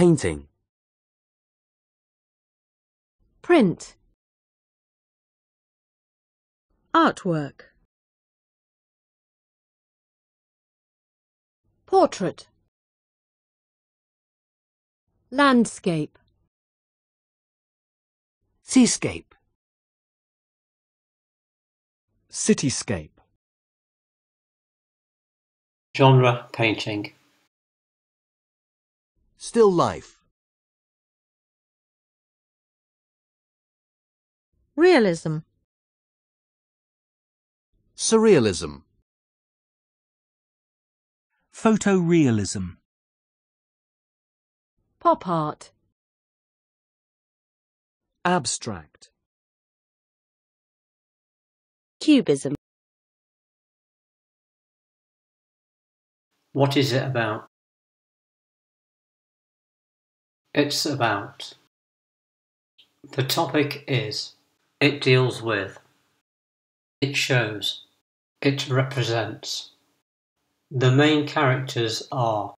painting print artwork portrait landscape seascape cityscape genre painting Still life. Realism. Surrealism. Photorealism. Pop art. Abstract. Cubism. What is it about? It's about. The topic is. It deals with. It shows. It represents. The main characters are